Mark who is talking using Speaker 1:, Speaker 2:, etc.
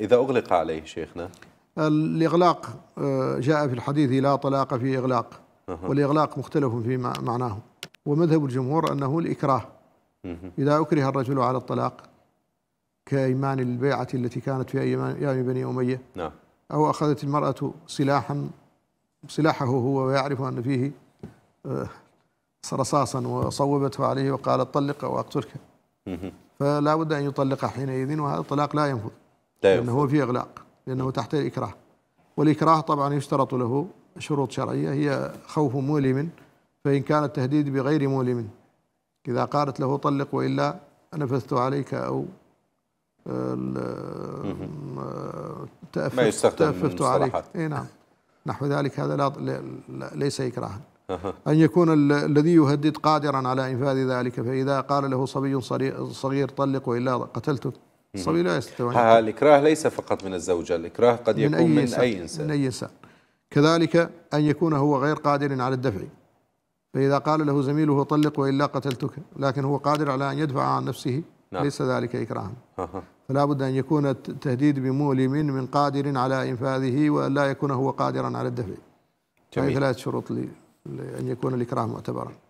Speaker 1: إذا أغلق عليه شيخنا الإغلاق آه، جاء في الحديث لا طلاق في إغلاق والإغلاق مختلف في معناه ومذهب الجمهور أنه الإكراه إذا أكره الرجل على الطلاق كأيمان البيعة التي كانت في أيام بني أمية نعم أو أخذت المرأة سلاحا سلاحه هو ويعرف أن فيه آه، رصاصا وصوبته عليه وقال طلق أو أقتلك فلا بد أن يطلق حينئذ وهذا الطلاق لا ينفذ طيب لأنه هو في إغلاق لأنه تحت الإكراه والإكراه طبعا يشترط له شروط شرعية هي خوف مؤلم فإن كان التهديد بغير مؤلم إذا قالت له طلق وإلا نفذت عليك أو تأففت, آه، آه، ما تأففت عليك إيه نعم نحو ذلك هذا لا ليس إكراها أن يكون الذي يهدد قادرا على إنفاذ ذلك فإذا قال له صبي صغير طلق وإلا قتلتك الصبي لا يستطيع الإكراه ليس فقط من الزوجة الإكراه قد يكون من أي, من أي إنسان من أي إنسان كذلك أن يكون هو غير قادر على الدفع فإذا قال له زميله طلق وإلا قتلتك لكن هو قادر على أن يدفع عن نفسه نعم. ليس ذلك إكراها فلا بد أن يكون التهديد بمؤلم من قادر على إنفاذه وأن لا يكون هو قادرا على الدفع جميل ثلاث شروط لأن يكون الإكراه معتبرا